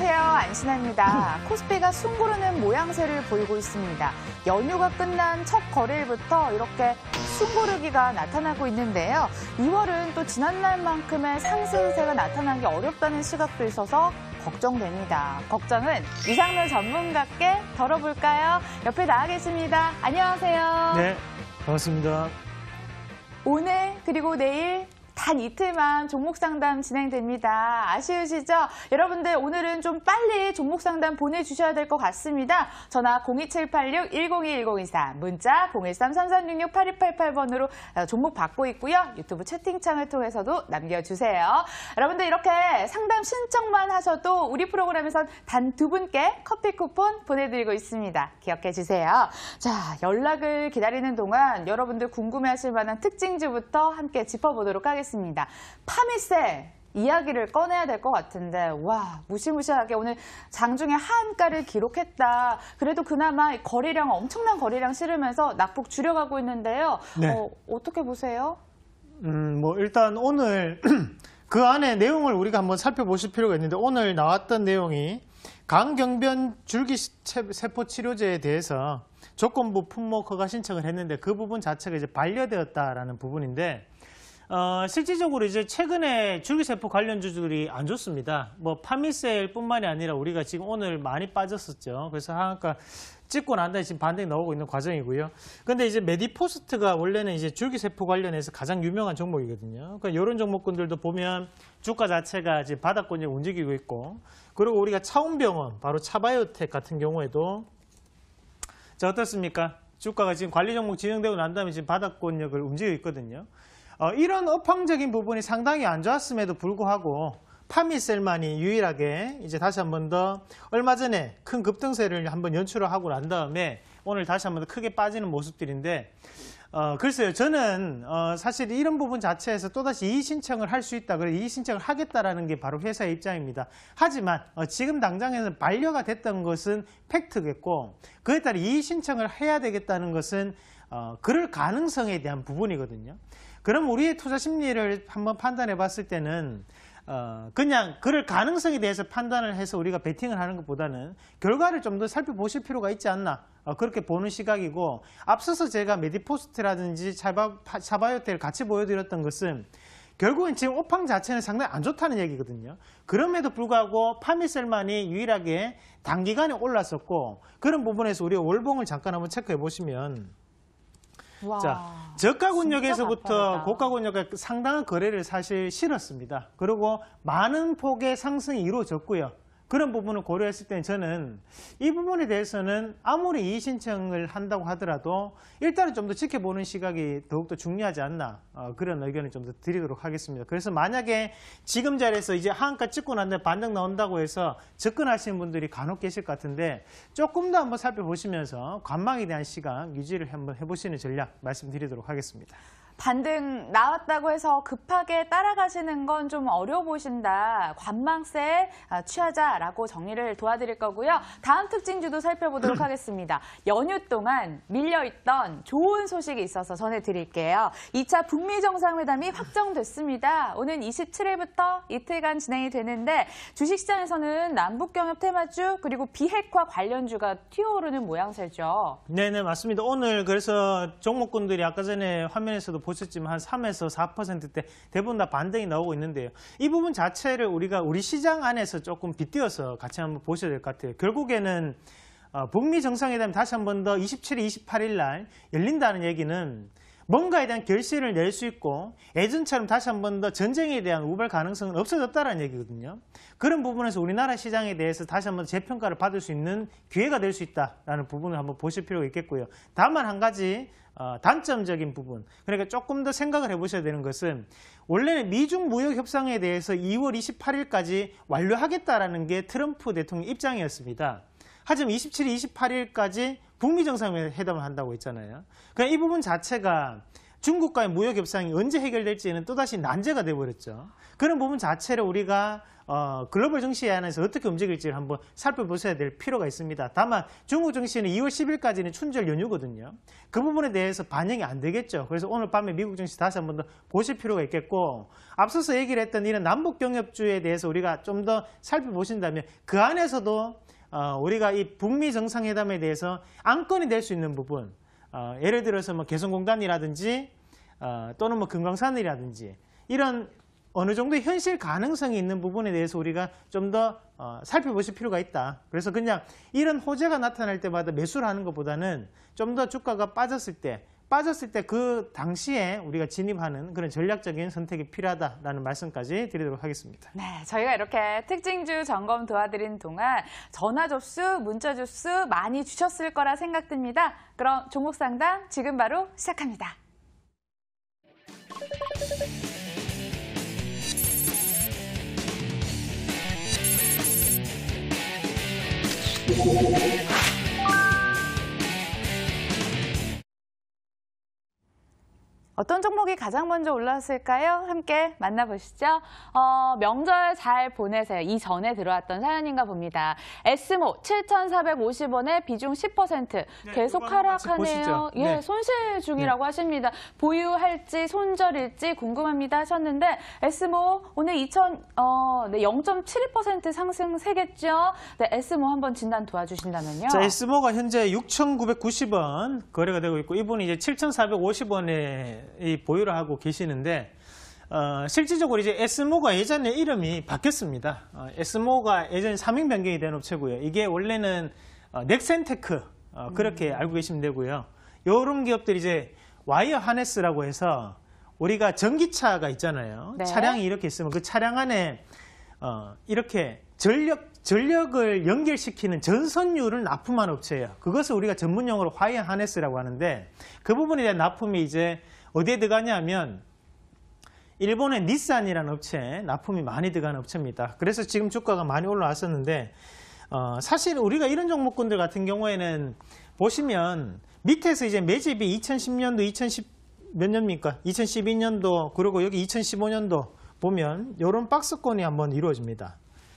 안녕하세요. 안신합니다 코스피가 숨고르는 모양새를 보이고 있습니다. 연휴가 끝난 첫 거래일부터 이렇게 숨고르기가 나타나고 있는데요. 2월은 또 지난날만큼의 상승세가 나타나기 어렵다는 시각도 있어서 걱정됩니다. 걱정은 이상렬 전문가께 덜어볼까요? 옆에 나와 계십니다. 안녕하세요. 네, 반갑습니다. 오늘 그리고 내일 단 이틀만 종목 상담 진행됩니다. 아쉬우시죠? 여러분들 오늘은 좀 빨리 종목 상담 보내주셔야 될 것 같습니다. 전화 02786-1021-023 문자 013-3366-8288번으로 어, 종목 받고 있고요. 유튜브 채팅창을 통해서도 남겨주세요. 여러분들 이렇게 상담 신청만 하셔도 우리 프로그램에선 단 두 분께 커피 쿠폰 보내드리고 있습니다. 기억해 주세요. 자, 연락을 기다리는 동안 여러분들 궁금해하실 만한 특징주부터 함께 짚어보도록 하겠습니다. 하겠습니다. 파미셀 이야기를 꺼내야 될 것 같은데 와 무시무시하게 오늘 장중에 한가를 기록했다. 그래도 그나마 거래량 엄청난 거래량 실으면서 낙폭 줄여가고 있는데요. 네. 어, 어떻게 보세요? 음, 뭐 일단 오늘 그 안에 내용을 우리가 한번 살펴보실 필요가 있는데 오늘 나왔던 내용이 강경변 줄기세포치료제에 대해서 조건부 품목 허가 신청을 했는데 그 부분 자체가 이제 반려되었다라는 부분인데 어, 실질적으로 이제 최근에 줄기세포 관련주들이 안 좋습니다. 뭐 파미셀뿐만이 아니라 우리가 지금 오늘 많이 빠졌었죠. 그래서 하한가 찍고 난 다음에 지금 반등이 나오고 있는 과정이고요. 근데 이제 메디포스트가 원래는 이제 줄기세포 관련해서 가장 유명한 종목이거든요. 그러니까 이런 종목군들도 보면 주가 자체가 이제 바닥권이 움직이고 있고 그리고 우리가 차원병원, 바로 차바이오텍 같은 경우에도 자 어떻습니까? 주가가 지금 관리 종목 지정되고 난 다음에 지금 바닥권역을 움직이고 있거든요. 어, 이런 업황적인 부분이 상당히 안 좋았음에도 불구하고 파미셀만이 유일하게 이제 다시 한 번 더 얼마 전에 큰 급등세를 한번 연출을 하고 난 다음에 오늘 다시 한 번 더 크게 빠지는 모습들인데 어, 글쎄요. 저는 어, 사실 이런 부분 자체에서 또다시 이의신청을 할 수 있다. 그래 이의신청을 하겠다라는 게 바로 회사의 입장입니다. 하지만 어, 지금 당장에는 반려가 됐던 것은 팩트겠고 그에 따라 이의신청을 해야 되겠다는 것은 어, 그럴 가능성에 대한 부분이거든요. 그럼 우리의 투자 심리를 한번 판단해 봤을 때는 어, 그냥 그럴 가능성에 대해서 판단을 해서 우리가 베팅을 하는 것보다는 결과를 좀 더 살펴보실 필요가 있지 않나 어, 그렇게 보는 시각이고 앞서서 제가 메디포스트라든지 차바, 차바요텔 같이 보여드렸던 것은 결국은 지금 오팡 자체는 상당히 안 좋다는 얘기거든요. 그럼에도 불구하고 파미셀만이 유일하게 단기간에 올랐었고 그런 부분에서 우리 월봉을 잠깐 한번 체크해 보시면 와, 자, 저가군역에서부터 고가군역에 상당한 거래를 사실 실었습니다. 그리고 많은 폭의 상승이 이루어졌고요. 그런 부분을 고려했을 때는 저는 이 부분에 대해서는 아무리 이의신청을 한다고 하더라도 일단은 좀 더 지켜보는 시각이 더욱더 중요하지 않나 어, 그런 의견을 좀 더 드리도록 하겠습니다. 그래서 만약에 지금 자리에서 이제 한가 찍고 난데 반등 나온다고 해서 접근하시는 분들이 간혹 계실 것 같은데 조금 더 한번 살펴보시면서 관망에 대한 시간 유지를 한번 해보시는 전략 말씀드리도록 하겠습니다. 반등 나왔다고 해서 급하게 따라가시는 건 좀어려 보신다. 관망세 아, 취하자라고 정리를 도와드릴 거고요. 다음 특징주도 살펴보도록 하겠습니다. 연휴 동안 밀려있던 좋은 소식이 있어서 전해드릴게요. 2차 북미 정상회담이 확정됐습니다. 오는 27일부터 이틀간 진행이 되는데 주식시장에서는 남북경협 테마주 그리고 비핵화 관련주가 튀어오르는 모양새죠. 네네 맞습니다. 오늘 그래서 종목군들이 아까 전에 화면에서도 보셨지만 한 3에서 4%대 대부분 다 반등이 나오고 있는데요. 이 부분 자체를 우리가 우리 시장 안에서 조금 빗대어서 같이 한번 보셔야 될 것 같아요. 결국에는 어, 북미 정상회담 다시 한번더 27일, 28일 날 열린다는 얘기는 뭔가에 대한 결실을 낼 수 있고 예전처럼 다시 한번더 전쟁에 대한 우발 가능성은 없어졌다는 얘기거든요. 그런 부분에서 우리나라 시장에 대해서 다시 한번 재평가를 받을 수 있는 기회가 될 수 있다라는 부분을 한번 보실 필요가 있겠고요. 다만 한 가지 어, 단점적인 부분 그러니까 조금 더 생각을 해보셔야 되는 것은 원래 는 미중 무역 협상에 대해서 2월 28일까지 완료하겠다라는 게 트럼프 대통령 입장이었습니다. 하지만 27일, 28일까지 북미 정상회담을 한다고 했잖아요. 그러니까 이 부분 자체가 중국과의 무역 협상이 언제 해결될지는 또다시 난제가 돼버렸죠. 그런 부분 자체를 우리가 어, 글로벌 증시 안에서 어떻게 움직일지를 한번 살펴보셔야 될 필요가 있습니다. 다만 중국 증시는 2월 10일까지는 춘절 연휴거든요. 그 부분에 대해서 반영이 안 되겠죠. 그래서 오늘 밤에 미국 증시 다시 한번 더 보실 필요가 있겠고 앞서서 얘기를 했던 이런 남북 경협주에 대해서 우리가 좀 더 살펴보신다면 그 안에서도 어, 우리가 이 북미 정상회담에 대해서 안건이 될 수 있는 부분 어, 예를 들어서 뭐 개성공단이라든지 어, 또는 뭐 금강산이라든지 이런 어느 정도 현실 가능성이 있는 부분에 대해서 우리가 좀 더 어, 살펴보실 필요가 있다. 그래서 그냥 이런 호재가 나타날 때마다 매수를 하는 것보다는 좀 더 주가가 빠졌을 때 빠졌을 때 그 당시에 우리가 진입하는 그런 전략적인 선택이 필요하다라는 말씀까지 드리도록 하겠습니다. 네, 저희가 이렇게 특징주 점검 도와드린 동안 전화 접수, 문자 접수 많이 주셨을 거라 생각됩니다. 그럼 종목 상담 지금 바로 시작합니다. 어떤 종목이 가장 먼저 올라왔을까요? 함께 만나보시죠. 어, 명절 잘 보내세요. 이전에 들어왔던 사연인가 봅니다. 에스모 7,450원에 비중 10% 네, 계속 하락하네요. 예, 네. 손실 중이라고 네. 하십니다. 보유할지 손절일지 궁금합니다 하셨는데 에스모 오늘 2천 어, 네, 0.72% 상승세겠죠? 네, 에스모 한번 진단 도와주신다면요. 자, 에스모가 현재 6,990원 거래가 되고 있고 이분이 이제 7,450원에 이 보유를 하고 계시는데 어, 실질적으로 이제 에스모가 예전에 이름이 바뀌었습니다. 어, 에스모가 예전에 사명 변경이 된 업체고요. 이게 원래는 어, 넥센테크 어, 그렇게 음. 알고 계시면 되고요. 요런 기업들이 이제 와이어 하네스라고 해서 우리가 전기차가 있잖아요. 네. 차량이 이렇게 있으면 그 차량 안에 어, 이렇게 전력 전력을 연결시키는 전선율을 납품한 업체예요. 그것을 우리가 전문용어로 화이어 하네스라고 하는데 그 부분에 대한 납품이 이제 어디에 들어가냐면 일본의 닛산이라는 업체, 납품이 많이 들어가는 업체입니다. 그래서 지금 주가가 많이 올라왔었는데 어, 사실 우리가 이런 종목군들 같은 경우에는 보시면 밑에서 이제 매집이 2010년도, 2010 몇 년입니까? 2012년도 그리고 여기 2015년도 보면 이런 박스권이 한번 이루어집니다.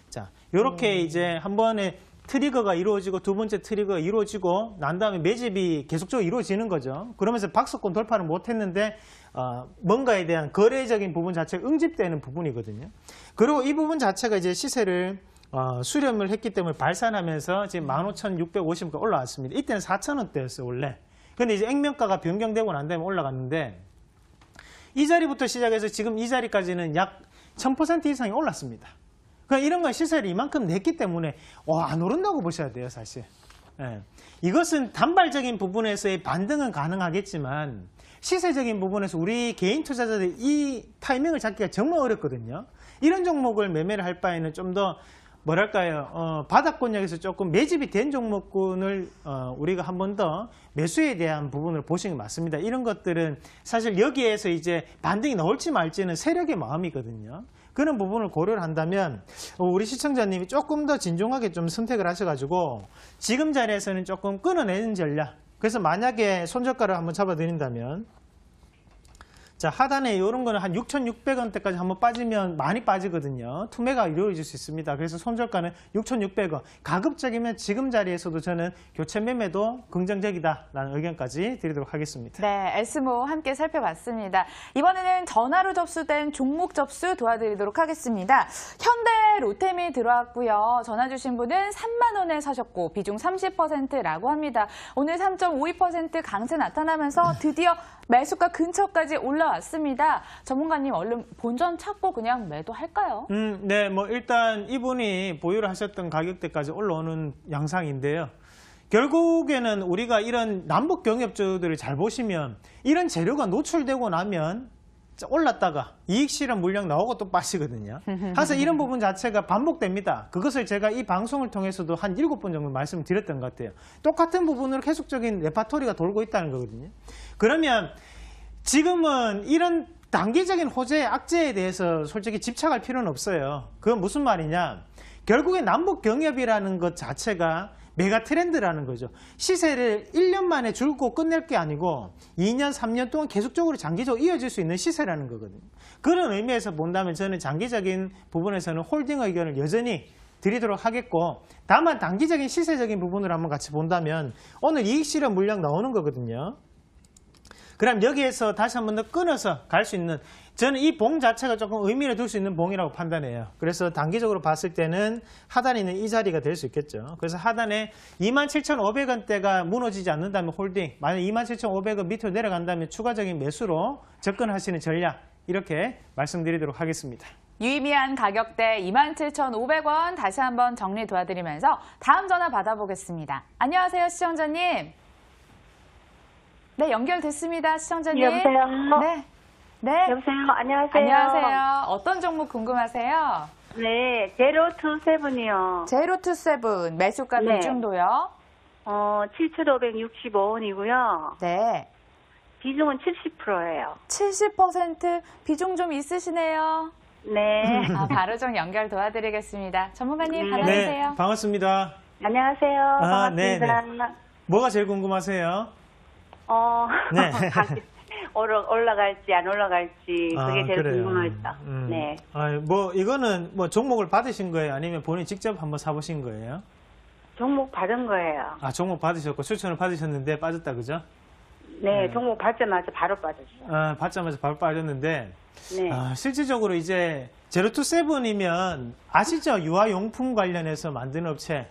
자, 이렇게 음. 이제 한 번에 트리거가 이루어지고 두 번째 트리거가 이루어지고 난 다음에 매집이 계속적으로 이루어지는 거죠. 그러면서 박스권 돌파를 못했는데 어, 뭔가에 대한 거래적인 부분 자체가 응집되는 부분이거든요. 그리고 이 부분 자체가 이제 시세를 어, 수렴을 했기 때문에 발산하면서 지금 15,650까지 올라왔습니다. 이때는 4,000원대였어요, 원래. 근데 이제 액면가가 변경되고 난 다음에 올라갔는데 이 자리부터 시작해서 지금 이 자리까지는 약 1000% 이상이 올랐습니다. 그러니까 이런 걸 시세를 이만큼 냈기 때문에 와, 안 오른다고 보셔야 돼요, 사실. 예. 이것은 단발적인 부분에서의 반등은 가능하겠지만 시세적인 부분에서 우리 개인 투자자들이 이 타이밍을 잡기가 정말 어렵거든요. 이런 종목을 매매를 할 바에는 좀 더 뭐랄까요 어, 바닥권역에서 조금 매집이 된 종목군을 어, 우리가 한 번 더 매수에 대한 부분을 보시는 게 맞습니다. 이런 것들은 사실 여기에서 이제 반등이 나올지 말지는 세력의 마음이거든요. 그런 부분을 고려를 한다면 어, 우리 시청자님이 조금 더 진중하게 좀 선택을 하셔가지고 지금 자리에서는 조금 끊어내는 전략 그래서 만약에 손절가를 한번 잡아드린다면 자 하단에 이런 거는 한 6,600원대까지 한번 빠지면 많이 빠지거든요. 투매가 이루어질 수 있습니다. 그래서 손절가는 6,600원. 가급적이면 지금 자리에서도 저는 교체 매매도 긍정적이다라는 의견까지 드리도록 하겠습니다. 네, s 스모 함께 살펴봤습니다. 이번에는 전화로 접수된 종목 접수 도와드리도록 하겠습니다. 현대 로템이 들어왔고요. 전화 주신 분은 3만 원에 사셨고 비중 30%라고 합니다. 오늘 3.52% 강세 나타나면서 드디어 매수가 근처까지 올라 올왔습니다 전문가님 얼른 본전 찾고 그냥 매도할까요? 음, 네, 뭐 일단 이분이 보유를 하셨던 가격대까지 올라오는 양상인데요. 결국에는 우리가 이런 남북 경협주들을 잘 보시면 이런 재료가 노출되고 나면 올랐다가 이익 실현 물량 나오고 또 빠지거든요. 그래서 이런 부분 자체가 반복됩니다. 그것을 제가 이 방송을 통해서도 한 일곱 번 정도 말씀을 드렸던 것 같아요. 똑같은 부분으로 계속적인 레파토리가 돌고 있다는 거거든요. 그러면 지금은 이런 단기적인 호재 악재에 대해서 솔직히 집착할 필요는 없어요. 그건 무슨 말이냐. 결국에 남북 경협이라는 것 자체가 메가 트렌드라는 거죠. 시세를 1년 만에 줄고 끝낼 게 아니고 2년, 3년 동안 계속적으로 장기적으로 이어질 수 있는 시세라는 거거든요. 그런 의미에서 본다면 저는 장기적인 부분에서는 홀딩 의견을 여전히 드리도록 하겠고 다만 단기적인 시세적인 부분을 한번 같이 본다면 오늘 이익실현 물량 나오는 거거든요. 그럼 여기에서 다시 한 번 더 끊어서 갈 수 있는 저는 이 봉 자체가 조금 의미를 둘 수 있는 봉이라고 판단해요. 그래서 단기적으로 봤을 때는 하단에 있는 이 자리가 될 수 있겠죠. 그래서 하단에 27,500원대가 무너지지 않는다면 홀딩, 만약 27,500원 밑으로 내려간다면 추가적인 매수로 접근하시는 전략 이렇게 말씀드리도록 하겠습니다. 유의미한 가격대 27,500원 다시 한 번 정리 도와드리면서 다음 전화 받아보겠습니다. 안녕하세요, 시청자님. 네, 연결됐습니다. 시청자님. 여보세요? 네. 네. 여보세요? 안녕하세요. 안녕하세요. 어떤 종목 궁금하세요? 네, 제로투세븐이요. 제로투세븐 매수가 네. 정도요 어, 7,565원이고요. 네. 비중은 70%예요. 70% 비중 좀 있으시네요. 네. 아, 바로 좀 연결 도와드리겠습니다. 전문가님, 네. 받아세요 네, 반갑습니다. 안녕하세요. 아, 반갑습니다. 네, 네. 뭐가 제일 궁금하세요? 어, 네. 올라갈지 안 올라갈지 그게 아, 제일 그래요. 궁금하죠. 음. 네. 아, 뭐 이거는 뭐 종목을 받으신 거예요? 아니면 본인 이 직접 한번 사보신 거예요? 종목 받은 거예요. 아 종목 받으셨고 추천을 받으셨는데 빠졌다 그죠? 네, 네. 종목 받자마자 바로 빠졌어요. 아 받자마자 바로 빠졌는데 네. 아, 실질적으로 이제 제로투세븐이면 아시죠? 유아용품 관련해서 만든 업체.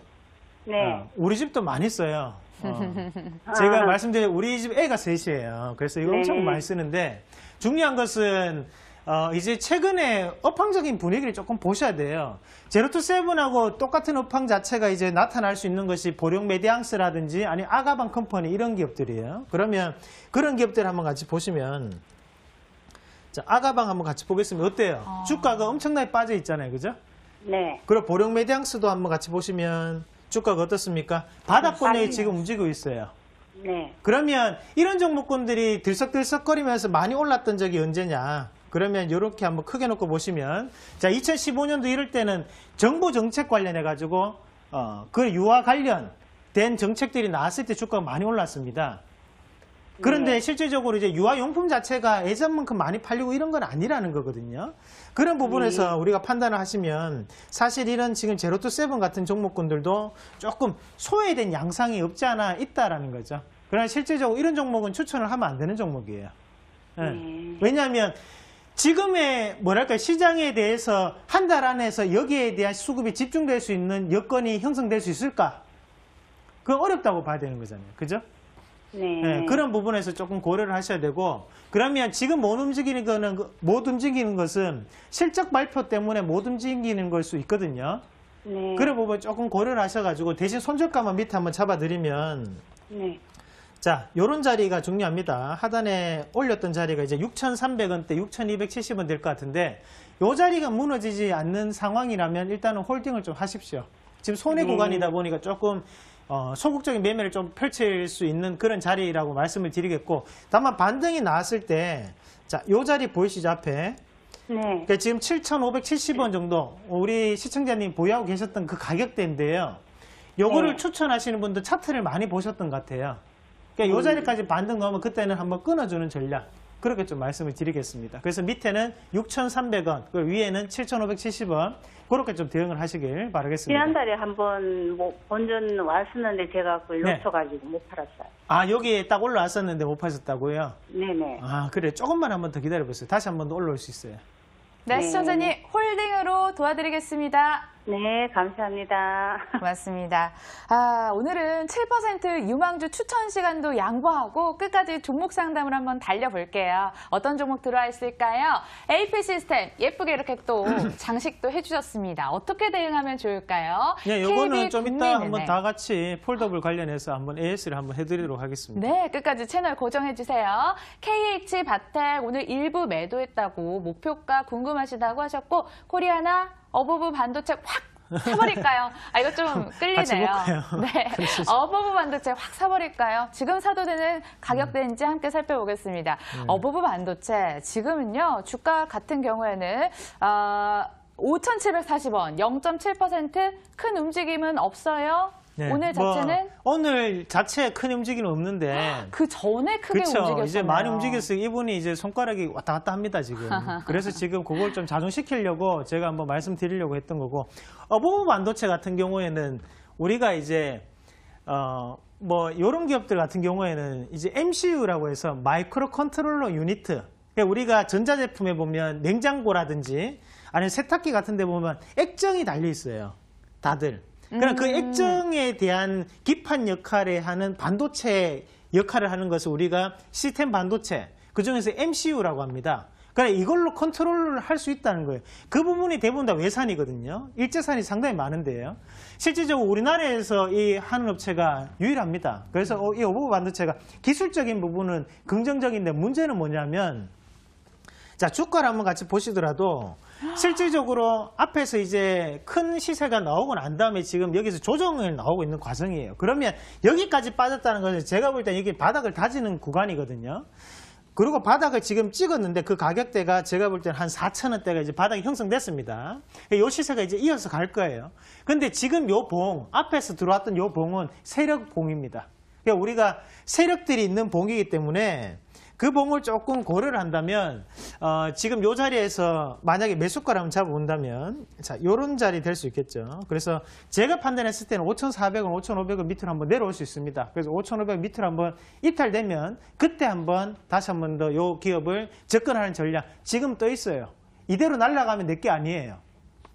네. 아, 우리 집도 많이 써요. 어. 제가 아. 말씀드린 우리 집 애가 셋이에요. 그래서 이거 네. 엄청 많이 쓰는데 중요한 것은 어, 이제 최근에 업황적인 분위기를 조금 보셔야 돼요. 제로투세븐하고 똑같은 업황 자체가 이제 나타날 수 있는 것이 보령 메디앙스라든지 아니 아가방 컴퍼니 이런 기업들이에요. 그러면 그런 기업들 한번 같이 보시면 자, 아가방 한번 같이 보겠습니다. 어때요? 어. 주가가 엄청나게 빠져 있잖아요. 그죠? 네. 그리고 보령 메디앙스도 한번 같이 보시면 주가가 어떻습니까? 바닥권에 음, 지금 움직이고 있어요. 네. 그러면 이런 종목군들이 들썩들썩거리면서 많이 올랐던 적이 언제냐? 그러면 이렇게 한번 크게 놓고 보시면 자 2015년도 이럴 때는 정부 정책 관련해 가지고 어, 그유아 관련된 정책들이 나왔을 때 주가가 많이 올랐습니다. 그런데 네. 실질적으로 이제 유아용품 자체가 예전만큼 많이 팔리고 이런 건 아니라는 거거든요. 그런 부분에서 네. 우리가 판단을 하시면 사실 이런 지금 제로 투 세븐 같은 종목군들도 조금 소외된 양상이 없지 않아 있다라는 거죠. 그러나 실질적으로 이런 종목은 추천을 하면 안 되는 종목이에요. 네. 왜냐하면 지금의 뭐랄까 시장에 대해서 한 달 안에서 여기에 대한 수급이 집중될 수 있는 여건이 형성될 수 있을까? 그건 어렵다고 봐야 되는 거잖아요. 그죠? 네. 네, 그런 부분에서 조금 고려를 하셔야 되고 그러면 지금 못 움직이는 거는 못 움직이는 것은 실적 발표 때문에 못 움직이는 걸 수 있거든요. 네. 그런 부분 조금 고려를 하셔가지고 대신 손절가만 밑에 한번 잡아드리면 네. 자, 이런 자리가 중요합니다. 하단에 올렸던 자리가 이제 6,300원대, 6,270원 될 것 같은데 이 자리가 무너지지 않는 상황이라면 일단은 홀딩을 좀 하십시오. 지금 손해 네. 구간이다 보니까 조금 어, 소극적인 매매를 좀 펼칠 수 있는 그런 자리라고 말씀을 드리겠고 다만 반등이 나왔을 때 자, 요 자리 보이시죠 앞에 네. 그러니까 지금 7,570원 정도 우리 시청자님 보유하고 계셨던 그 가격대인데요. 요거를 네. 추천하시는 분들 차트를 많이 보셨던 것 같아요. 그러니까 음. 요 자리까지 반등 넣으면 그때는 한번 끊어주는 전략. 그렇게 좀 말씀을 드리겠습니다. 그래서 밑에는 6,300원, 그 위에는 7,570원 그렇게 좀 대응을 하시길 바라겠습니다. 지난달에 한번 뭐 본전 왔었는데 제가 그걸 네. 놓쳐가지고 못 팔았어요. 아 여기에 딱 올라왔었는데 못 파셨다고요? 네네. 아 그래 조금만 한번 더 기다려보세요. 다시 한 번 더 올라올 수 있어요. 네, 네. 시청자님 홀딩으로 도와드리겠습니다. 네, 감사합니다. 고맙습니다. 아, 오늘은 7% 유망주 추천 시간도 양보하고 끝까지 종목 상담을 한번 달려볼게요. 어떤 종목 들어와 있을까요? AP 시스템 예쁘게 이렇게 또 장식도 해주셨습니다. 어떻게 대응하면 좋을까요? 네, 요거는 좀 이따 한번 다 같이 폴더블 관련해서 한번 AS를 한번 해드리도록 하겠습니다. 네, 끝까지 채널 고정해주세요. KH 바텍 오늘 일부 매도했다고 목표가 궁금하시다고 하셨고 코리아나 어부부 반도체 확 사버릴까요? 아 이거 좀 끌리네요. 네, 어부부 반도체 확 사버릴까요? 지금 사도 되는 가격대인지 함께 살펴보겠습니다. 음. 어부부 반도체 지금은요 주가 같은 경우에는 어, 5,740원 0.7%큰 움직임은 없어요. 네, 오늘 뭐, 자체는 뭐, 오늘 자체에 큰 움직임은 없는데 그 전에 크게 움직였어요. 이제 많이 움직였어요. 이분이 이제 손가락이 왔다 갔다 합니다 지금. 그래서 지금 그걸 좀 자중시키려고 제가 한번 말씀드리려고 했던 거고 어부모 반도체 같은 경우에는 우리가 이제 어, 뭐 이런 기업들 같은 경우에는 이제 MCU라고 해서 마이크로 컨트롤러 유닛 그러니까 우리가 전자제품에 보면 냉장고라든지 아니면 세탁기 같은 데 보면 액정이 달려 있어요. 다들. 그러나 그 음. 그 액정에 대한 기판 역할을 하는 반도체 역할을 하는 것을 우리가 시스템 반도체 그중에서 MCU라고 합니다. 그러니까 이걸로 컨트롤을 할 수 있다는 거예요. 그 부분이 대부분 다 외산이거든요. 일제산이 상당히 많은데요. 실제적으로 우리나라에서 이 하는 업체가 유일합니다. 그래서 어, 이 오버브 반도체가 기술적인 부분은 긍정적인데 문제는 뭐냐면 자, 주가를 한번 같이 보시더라도 실질적으로 앞에서 이제 큰 시세가 나오고 난 다음에 지금 여기서 조정을 나오고 있는 과정이에요. 그러면 여기까지 빠졌다는 것은 제가 볼때 여기 바닥을 다지는 구간이거든요. 그리고 바닥을 지금 찍었는데 그 가격대가 제가 볼 때는 한 4천원대가 이제 바닥이 형성됐습니다. 이 그러니까 시세가 이제 이어서 갈 거예요. 근데 지금 요 봉, 앞에서 들어왔던 요 봉은 세력 봉입니다. 그러니까 우리가 세력들이 있는 봉이기 때문에 그 봉을 조금 고려를 한다면 어, 지금 이 자리에서 만약에 매수가를 한번 잡아본다면 자 요런 자리 될 수 있겠죠. 그래서 제가 판단했을 때는 5,400원, 5,500원 밑으로 한번 내려올 수 있습니다. 그래서 5,500원 밑으로 한번 이탈되면 그때 한번 다시 한번 더 이 기업을 접근하는 전략 지금 떠 있어요. 이대로 날라가면 내 게 아니에요.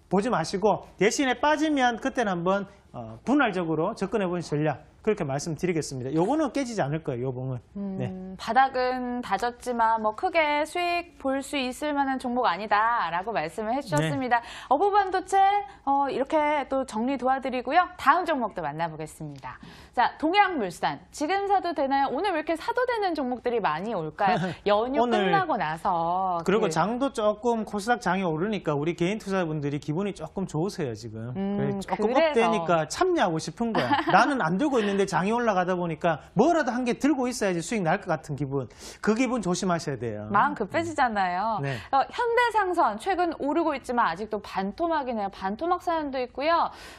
보지 마시고 대신에 빠지면 그때는 한번 어, 분할적으로 접근해 보는 전략 그렇게 말씀드리겠습니다. 요거는 깨지지 않을 거예요, 이 봉은. 음, 네. 바닥은 다졌지만 뭐 크게 수익 볼 수 있을 만한 종목 아니다라고 말씀을 해주셨습니다. 네. 어부반도체 어, 이렇게 또 정리 도와드리고요. 다음 종목도 만나보겠습니다. 자, 동양물산 지금 사도 되나요? 오늘 왜 이렇게 사도 되는 종목들이 많이 올까요? 연휴 끝나고 나서 그리고 그, 장도 조금 코스닥 장이 오르니까 우리 개인 투자분들이 기분이 조금 좋으세요 지금. 음, 조금 그래서. 업되니까 참여하고 싶은 거야. 나는 안 들고 있는 하는데 장이 올라가다 보니까 뭐라도 한 개 들고 있어야지 수익 날 것 같은 기분. 그 기분 조심하셔야 돼요. 마음 급해지잖아요. 음. 네. 어, 현대상선 최근 오르고 있지만 아직도 반토막이네요. 반토막 사연도 있고요.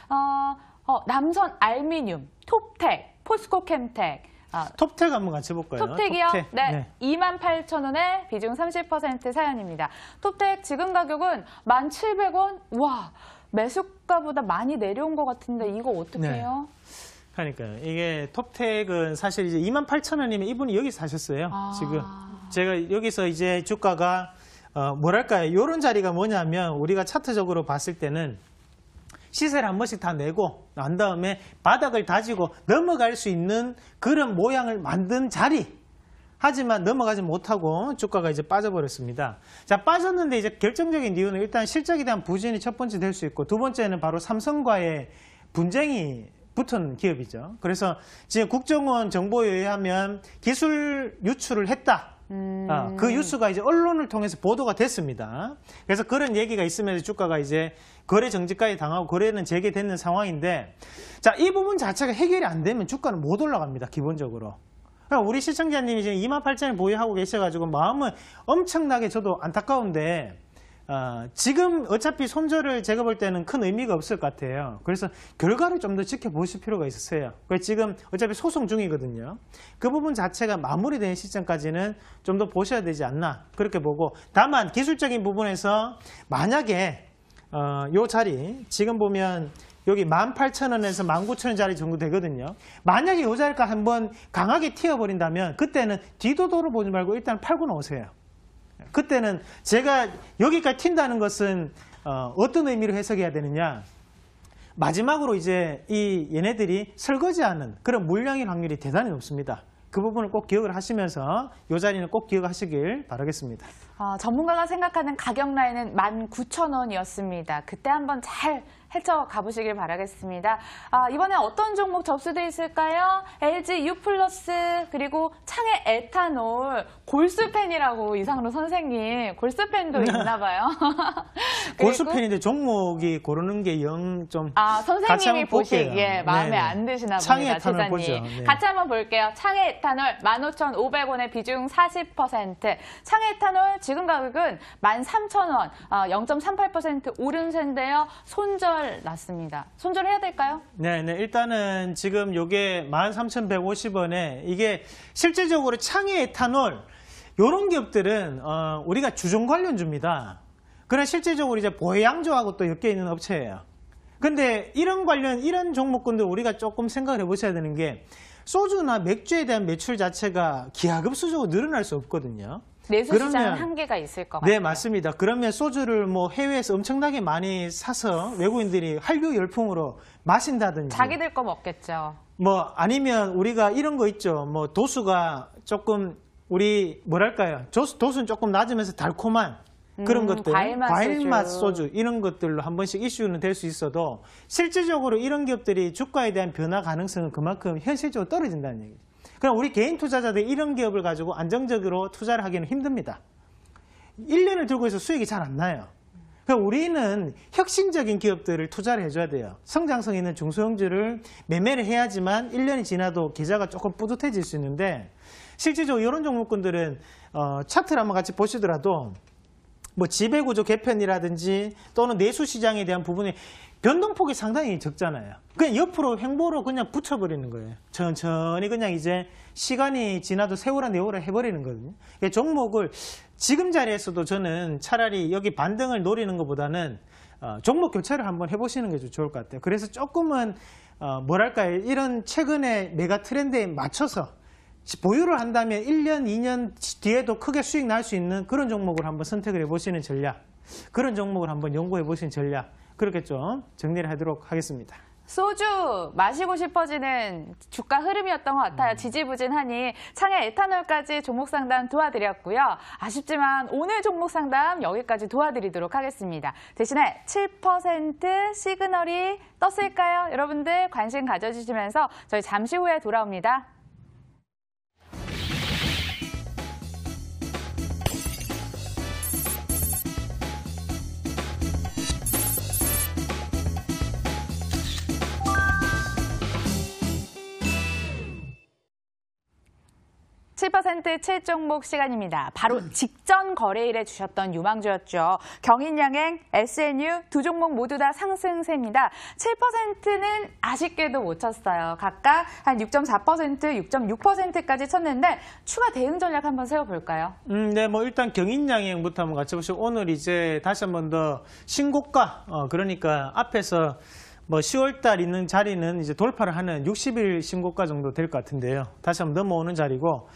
어, 어, 남선 알미늄, 톱텍, 포스코 캠텍. 아, 어, 톱텍 한번 같이 볼까요? 톱텍이요? 톱텍. 네, 네. 28,000원에 비중 30% 사연입니다. 톱텍 지금 가격은 1,700원? 와, 매수가보다 많이 내려온 것 같은데 이거 어떻게 해요? 네. 그러니까요. 이게 톱텍은 사실 이제 2만 8천 원이면 이분이 여기서 사셨어요. 아. 지금 제가 여기서 이제 주가가 어, 뭐랄까요. 이런 자리가 뭐냐면 우리가 차트적으로 봤을 때는 시세를 한 번씩 다 내고 난 다음에 바닥을 다지고 넘어갈 수 있는 그런 모양을 만든 자리. 하지만 넘어가지 못하고 주가가 이제 빠져버렸습니다. 자 빠졌는데 이제 결정적인 이유는 일단 실적에 대한 부진이 첫 번째 될 수 있고 두 번째는 바로 삼성과의 분쟁이 붙은 기업이죠. 그래서 지금 국정원 정보에 의하면 기술 유출을 했다. 아, 음. 아, 그 뉴스가 이제 언론을 통해서 보도가 됐습니다. 그래서 그런 얘기가 있으면서 주가가 이제 거래 정지까지 당하고 거래는 재개되는 상황인데 자, 이 부분 자체가 해결이 안 되면 주가는 못 올라갑니다. 기본적으로. 그러니까 우리 시청자님이 지금 28,000을 보유하고 계셔가지고 마음은 엄청나게 저도 안타까운데 아, 지금 어차피 손절을 제가 볼 때는 큰 의미가 없을 것 같아요. 그래서 결과를 좀 더 지켜보실 필요가 있으세요. 그래서 지금 어차피 소송 중이거든요. 그 부분 자체가 마무리된 시점까지는 좀 더 보셔야 되지 않나 그렇게 보고 다만 기술적인 부분에서 만약에 어, 요 자리 지금 보면 여기 18,000원에서 19,000원 자리 정도 되거든요. 만약에 이 자리가 한번 강하게 튀어버린다면 그때는 뒤도도로 보지 말고 일단 팔고 나오세요. 그때는 제가 여기까지 튄다는 것은 어, 어떤 의미로 해석해야 되느냐. 마지막으로 이제 이 얘네들이 설거지하는 그런 물량일 확률이 대단히 높습니다. 그 부분을 꼭 기억을 하시면서 이 자리는 꼭 기억하시길 바라겠습니다. 어, 전문가가 생각하는 가격 라인은 19,000원이었습니다. 그때 한번 잘 헤쳐 가보시길 바라겠습니다. 아, 이번에 어떤 종목 접수돼 있을까요? LG U 플러스 그리고 창의 에탄올 골수팬이라고 이상로 선생님 골수팬도 네. 있나봐요. 골수팬인데 종목이 고르는 게 영좀 아, 선생님이 보시기에 예, 마음에 네네. 안 드시나 봅니다, 에탄올 보죠. 네. 같이 한번 볼게요. 창의 에탄올 15,500원의 비중 40%. 창의 에탄올 지금 가격은 13,000원, 0.38%오른세인데요 어, 손절 났습니다. 손절해야 될까요? 네, 네. 일단은 지금 요게 13,150원에 이게 실제적으로 창의 에탄올 요런 기업들은 어, 우리가 주종 관련주입니다. 그러나 실제적으로 이제 보양주하고 또 엮여 있는 업체예요. 근데 이런 관련 이런 종목군들 우리가 조금 생각을 해보셔야 되는 게 소주나 맥주에 대한 매출 자체가 기하급수적으로 늘어날 수 없거든요. 내수시장 한계가 있을 것 네, 같아요. 네, 맞습니다. 그러면 소주를 뭐 해외에서 엄청나게 많이 사서 외국인들이 한류 열풍으로 마신다든지. 자기들 거 먹겠죠. 뭐 아니면 우리가 이런 거 있죠. 뭐 도수가 조금 우리 뭐랄까요. 도수는 조금 낮으면서 달콤한 음, 그런 음, 것들, 과일맛, 과일맛 소주. 소주. 이런 것들로 한 번씩 이슈는 될 수 있어도 실질적으로 이런 기업들이 주가에 대한 변화 가능성은 그만큼 현실적으로 떨어진다는 얘기죠. 그냥 우리 개인 투자자들이 런 기업을 가지고 안정적으로 투자를 하기는 힘듭니다. 1년을 들고 해서 수익이 잘 안 나요. 그러 우리는 혁신적인 기업들을 투자를 해줘야 돼요. 성장성 있는 중소형주를 매매를 해야지만 1년이 지나도 계좌가 조금 뿌듯해질 수 있는데 실질적으로 이런 종목군들은 어, 차트를 한번 같이 보시더라도 뭐 지배구조 개편이라든지 또는 내수시장에 대한 부분이 변동폭이 상당히 적잖아요. 그냥 옆으로 횡보로 그냥 붙여버리는 거예요. 천천히 그냥 이제 시간이 지나도 세월아 네월을 해버리는 거거든요. 그러니까 종목을 지금 자리에서도 저는 차라리 여기 반등을 노리는 것보다는 어, 종목 교체를 한번 해보시는 게 좋을 것 같아요. 그래서 조금은 어, 뭐랄까요. 이런 최근의 메가 트렌드에 맞춰서 보유를 한다면 1년, 2년 뒤에도 크게 수익 날 수 있는 그런 종목을 한번 선택을 해보시는 전략. 그런 종목을 한번 연구해보시는 전략. 그렇게 좀 정리를 하도록 하겠습니다. 소주 마시고 싶어지는 주가 흐름이었던 것 같아요. 음. 지지부진하니 창의 에탄올까지 종목 상담 도와드렸고요. 아쉽지만 오늘 종목 상담 여기까지 도와드리도록 하겠습니다. 대신에 7% 시그널이 떴을까요? 여러분들 관심 가져주시면서 저희 잠시 후에 돌아옵니다. 7% 7종목 시간입니다. 바로 직전 거래일에 주셨던 유망주였죠. 경인양행, SNU 두 종목 모두 다 상승세입니다. 7%는 아쉽게도 못 쳤어요. 각각 한 6.4%, 6.6%까지 쳤는데 추가 대응 전략 한번 세워볼까요? 음, 네, 뭐 일단 경인양행부터 한번 같이 보시고 오늘 이제 다시 한번 더 신고가 어, 그러니까 앞에서 뭐 10월달 있는 자리는 이제 돌파를 하는 60일 신고가 정도 될 것 같은데요. 다시 한번 넘어오는 자리고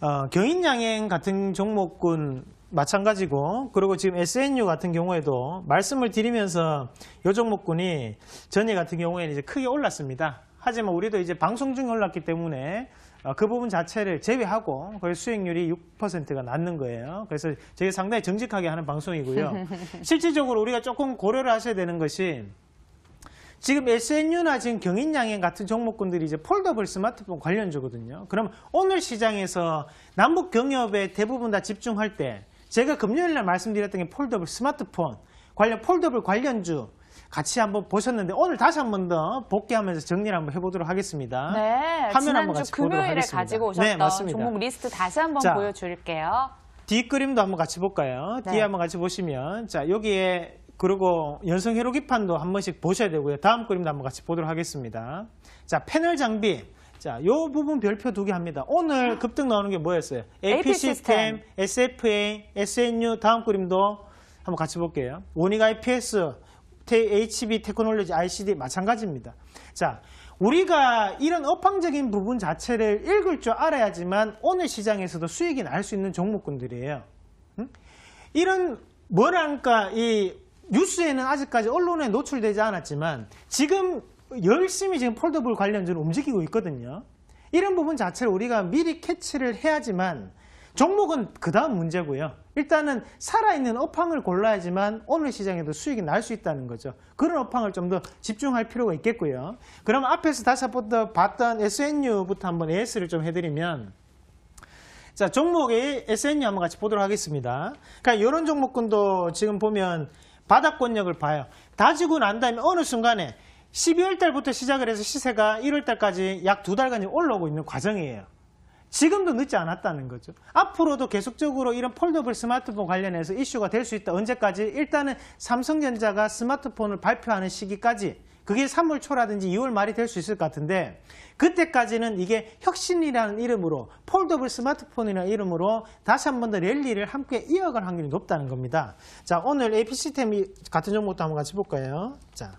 어, 경인양행 같은 종목군 마찬가지고 그리고 지금 SNU 같은 경우에도 말씀을 드리면서 이 종목군이 전일 같은 경우에는 이제 크게 올랐습니다. 하지만 우리도 이제 방송 중에 올랐기 때문에 어, 그 부분 자체를 제외하고 거의 수익률이 6%가 낮는 거예요. 그래서 저게 상당히 정직하게 하는 방송이고요. 실질적으로 우리가 조금 고려를 하셔야 되는 것이 지금 SNU나 지금 경인양행 같은 종목군들이 이제 폴더블 스마트폰 관련주거든요. 그럼 오늘 시장에서 남북 경협에 대부분 다 집중할 때 제가 금요일 날 말씀드렸던 게 폴더블 스마트폰 관련 폴더블 관련주 같이 한번 보셨는데 오늘 다시 한번 더 복귀하면서 정리를 한번 해보도록 하겠습니다. 네, 화면 한번 같이 금요일에 보도록 하겠습니다. 가지고 네, 오셨던 네, 종목 리스트 다시 한번 자, 보여줄게요. 뒷 그림도 한번 같이 볼까요? 네. 뒤에 한번 같이 보시면 자 여기에 그리고 연성 회로기판도 한 번씩 보셔야 되고요. 다음 그림도 한번 같이 보도록 하겠습니다. 자, 패널 장비. 자, 요 부분 별표 두 개 합니다. 오늘 급등 나오는 게 뭐였어요? AP, 시스템, SFA, SNU 다음 그림도 한번 같이 볼게요. 원익 IPS, HB 테크놀로지, ICD 마찬가지입니다. 자, 우리가 이런 업황적인 부분 자체를 읽을 줄 알아야지만 오늘 시장에서도 수익이 날 수 있는 종목군들이에요. 음? 이런 뭐랄까 이 뉴스에는 아직까지 언론에 노출되지 않았지만 지금 열심히 지금 폴더블 관련주를 움직이고 있거든요. 이런 부분 자체를 우리가 미리 캐치를 해야지만 종목은 그 다음 문제고요. 일단은 살아있는 업황을 골라야지만 오늘 시장에도 수익이 날 수 있다는 거죠. 그런 업황을 좀 더 집중할 필요가 있겠고요. 그럼 앞에서 다시 한번 봤던 SNU부터 한번 AS를 좀 해드리면 자 종목의 SNU 한번 같이 보도록 하겠습니다. 그러니까 이런 종목군도 지금 보면 바닥권력을 봐요. 다지고 난 다음에 어느 순간에 12월 달부터 시작을 해서 시세가 1월 달까지 약 두 달간 올라오고 있는 과정이에요. 지금도 늦지 않았다는 거죠. 앞으로도 계속적으로 이런 폴더블 스마트폰 관련해서 이슈가 될 수 있다. 언제까지? 일단은 삼성전자가 스마트폰을 발표하는 시기까지 그게 3월 초라든지 2월 말이 될 수 있을 것 같은데 그때까지는 이게 혁신이라는 이름으로 폴더블 스마트폰이라는 이름으로 다시 한 번 더 랠리를 함께 이어갈 확률이 높다는 겁니다. 자 오늘 APC템이 같은 종목도 한번 같이 볼까요? 자.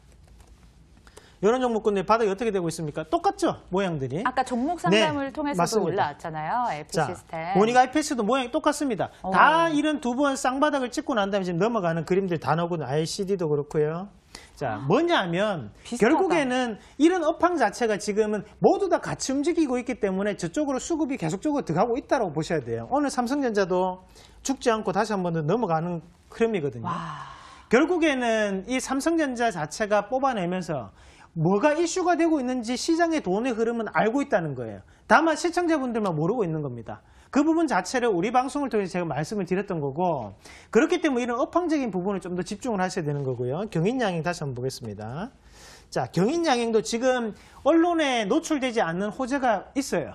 이런 종목군들 바닥이 어떻게 되고 있습니까? 똑같죠? 모양들이. 아까 종목 상담을 네, 통해서도 맞습니다. 올라왔잖아요. AP 자, 시스템. 보니까 IPS도 모양이 똑같습니다. 오. 다 어. 이런 두 번 쌍바닥을 찍고 난 다음에 지금 넘어가는 그림들 다 나오고 ICD도 그렇고요. 자, 뭐냐면 비슷하다. 결국에는 이런 업황 자체가 지금은 모두 다 같이 움직이고 있기 때문에 저쪽으로 수급이 계속적으로 들어가고 있다고 보셔야 돼요. 오늘 삼성전자도 죽지 않고 다시 한번 더 넘어가는 흐름이거든요. 와. 결국에는 이 삼성전자 자체가 뽑아내면서 뭐가 이슈가 되고 있는지 시장의 돈의 흐름은 알고 있다는 거예요. 다만 시청자분들만 모르고 있는 겁니다. 그 부분 자체를 우리 방송을 통해서 제가 말씀을 드렸던 거고 그렇기 때문에 이런 업황적인 부분을 좀 더 집중을 하셔야 되는 거고요. 경인양행 다시 한번 보겠습니다. 자, 경인양행도 지금 언론에 노출되지 않는 호재가 있어요.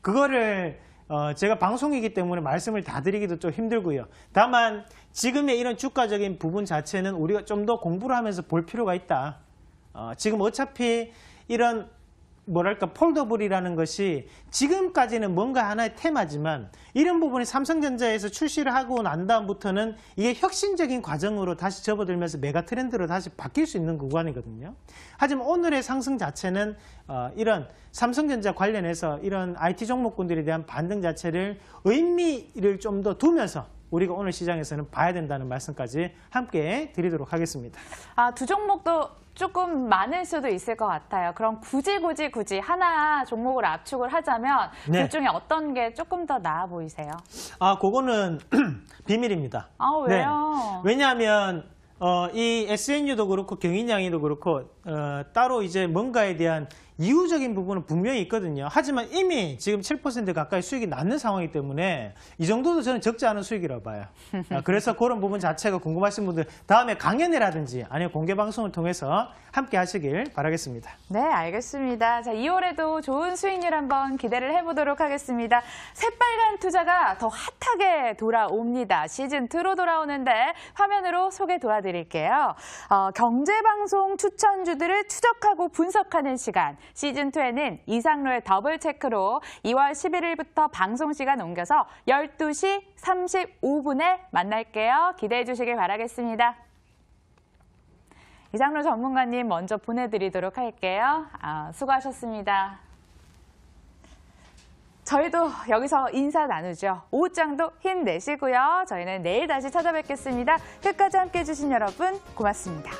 그거를 어, 제가 방송이기 때문에 말씀을 다 드리기도 좀 힘들고요. 다만 지금의 이런 주가적인 부분 자체는 우리가 좀 더 공부를 하면서 볼 필요가 있다. 어, 지금 어차피 이런 뭐랄까 폴더블이라는 것이 지금까지는 뭔가 하나의 테마지만 이런 부분이 삼성전자에서 출시를 하고 난 다음부터는 이게 혁신적인 과정으로 다시 접어들면서 메가 트렌드로 다시 바뀔 수 있는 구간이거든요. 하지만 오늘의 상승 자체는 어, 이런 삼성전자 관련해서 이런 IT 종목군들에 대한 반등 자체를 의미를 좀 더 두면서 우리가 오늘 시장에서는 봐야 된다는 말씀까지 함께 드리도록 하겠습니다. 아, 두 종목도 조금 많을 수도 있을 것 같아요. 그럼 굳이 굳이 굳이 하나 종목을 압축을 하자면 네. 둘 중에 어떤 게 조금 더 나아 보이세요? 아, 그거는 비밀입니다. 아, 네. 왜요? 네. 왜냐하면 어, 이 SNU도 그렇고 경인양이도 그렇고 어, 따로 이제 뭔가에 대한 이유적인 부분은 분명히 있거든요. 하지만 이미 지금 7% 가까이 수익이 낮는 상황이기 때문에 이 정도도 저는 적지 않은 수익이라고 봐요. 아, 그래서 그런 부분 자체가 궁금하신 분들 다음에 강연이라든지 아니면 공개 방송을 통해서 함께 하시길 바라겠습니다. 네, 알겠습니다. 자, 2월에도 좋은 수익률 한번 기대를 해보도록 하겠습니다. 새빨간 투자가 더 핫하게 돌아옵니다. 시즌2로 돌아오는데 화면으로 소개 도와드릴게요. 어, 경제방송 추천주들을 추적하고 분석하는 시간. 시즌2에는 이상로의 더블 체크로 2월 11일부터 방송시간 옮겨서 12시 35분에 만날게요. 기대해 주시길 바라겠습니다. 이상로 전문가님 먼저 보내드리도록 할게요. 아, 수고하셨습니다. 저희도 여기서 인사 나누죠. 오후장도 힘내시고요. 저희는 내일 다시 찾아뵙겠습니다. 끝까지 함께해 주신 여러분 고맙습니다.